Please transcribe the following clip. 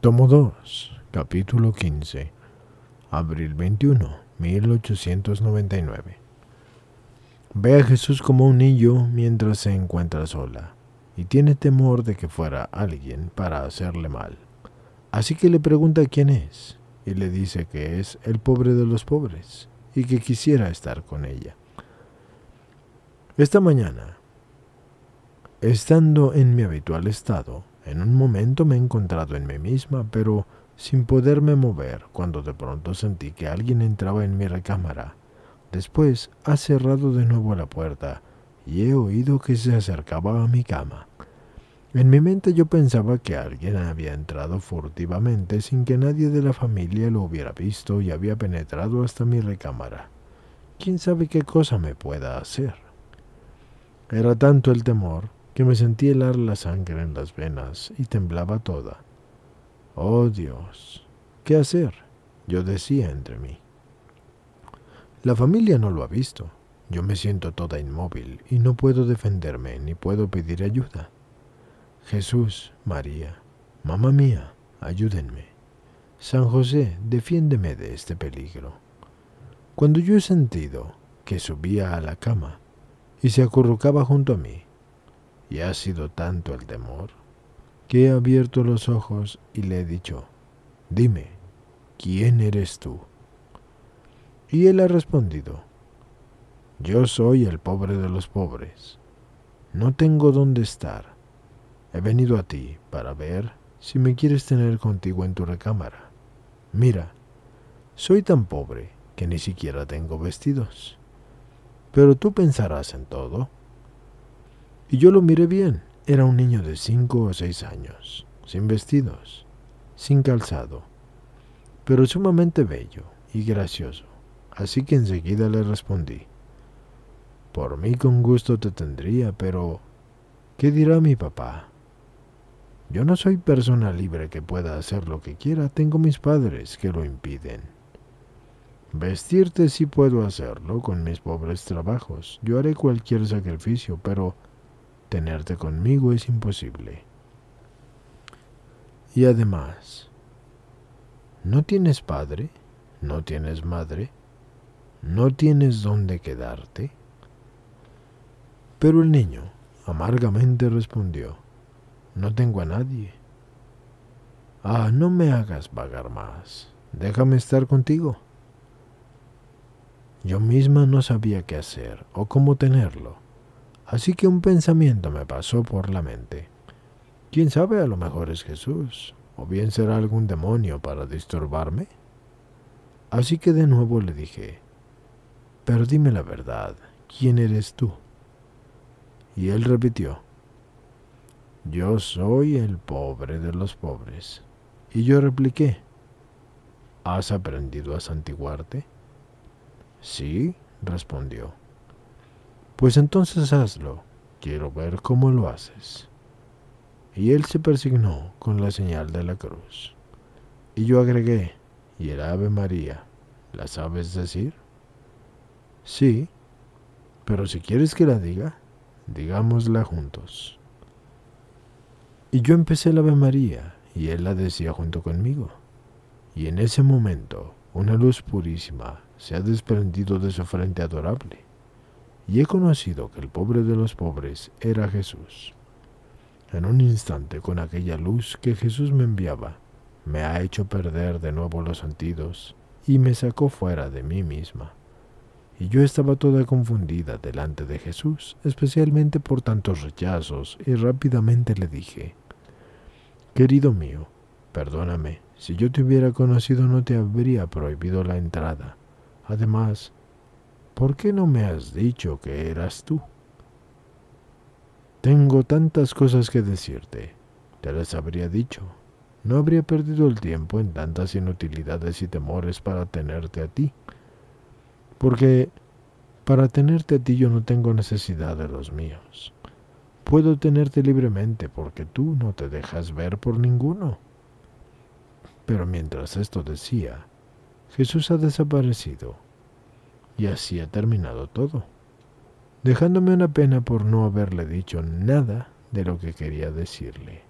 Tomo 2, capítulo 15, abril 21, 1899. Ve a Jesús como un niño mientras se encuentra sola, y tiene temor de que fuera alguien para hacerle mal. Así que le pregunta quién es, y le dice que es el pobre de los pobres, y que quisiera estar con ella. Esta mañana, estando en mi habitual estado, en un momento me he encontrado en mí misma, pero sin poderme mover, cuando de pronto sentí que alguien entraba en mi recámara. Después ha cerrado de nuevo la puerta y he oído que se acercaba a mi cama. En mi mente yo pensaba que alguien había entrado furtivamente sin que nadie de la familia lo hubiera visto y había penetrado hasta mi recámara. ¿Quién sabe qué cosa me pueda hacer? Era tanto el temor que me sentí helar la sangre en las venas y temblaba toda. Oh Dios, ¿qué hacer? yo decía entre mí. La familia no lo ha visto. Yo me siento toda inmóvil y no puedo defenderme ni puedo pedir ayuda. Jesús, María, mamá mía, ayúdenme. San José, defiéndeme de este peligro. Cuando yo he sentido que subía a la cama y se acurrucaba junto a mí, y ha sido tanto el temor que he abierto los ojos y le he dicho, dime, ¿quién eres tú? Y él ha respondido, yo soy el pobre de los pobres, no tengo dónde estar, he venido a ti para ver si me quieres tener contigo en tu recámara. Mira, soy tan pobre que ni siquiera tengo vestidos. Pero tú pensarás en todo y yo lo miré bien. Era un niño de cinco o seis años, sin vestidos, sin calzado, pero sumamente bello y gracioso. Así que enseguida le respondí, por mí con gusto te tendría, pero ¿qué dirá mi papá? Yo no soy persona libre que pueda hacer lo que quiera, tengo mis padres que lo impiden. Vestirte sí puedo hacerlo con mis pobres trabajos, yo haré cualquier sacrificio, pero Tenerte conmigo es imposible. Y además, no tienes padre, no tienes madre, no tienes dónde quedarte. Pero el niño amargamente respondió, no tengo a nadie. Ah, no me hagas vagar más, déjame estar contigo. Yo misma no sabía qué hacer o cómo tenerlo Así que un pensamiento me pasó por la mente. ¿Quién sabe? A lo mejor es Jesús, o bien será algún demonio para disturbarme. Así que de nuevo le dije, pero dime la verdad, ¿quién eres tú? Y él repitió, yo soy el pobre de los pobres. Y yo repliqué, ¿has aprendido a santiguarte? Sí, respondió. Pues entonces hazlo, quiero ver cómo lo haces. Y él se persignó con la señal de la cruz. Y yo agregué, y el Ave María, ¿la sabes decir? Sí, pero si quieres que la diga, digámosla juntos. Y yo empecé el Ave María, y él la decía junto conmigo. Y en ese momento, una luz purísima se ha desprendido de su frente adorable y he conocido que el pobre de los pobres era Jesús. En un instante, con aquella luz que Jesús me enviaba, me ha hecho perder de nuevo los sentidos y me sacó fuera de mí misma. Y yo estaba toda confundida delante de Jesús, especialmente por tantos rechazos, y rápidamente le dije, Querido mío, perdóname, si yo te hubiera conocido no te habría prohibido la entrada. Además, ¿por qué no me has dicho que eras tú? Tengo tantas cosas que decirte. Te las habría dicho. No habría perdido el tiempo en tantas inutilidades y temores para tenerte a ti. Porque para tenerte a ti yo no tengo necesidad de los míos. Puedo tenerte libremente porque tú no te dejas ver por ninguno. Pero mientras esto decía, Jesús ha desaparecido y así ha terminado todo, dejándome una pena por no haberle dicho nada de lo que quería decirle.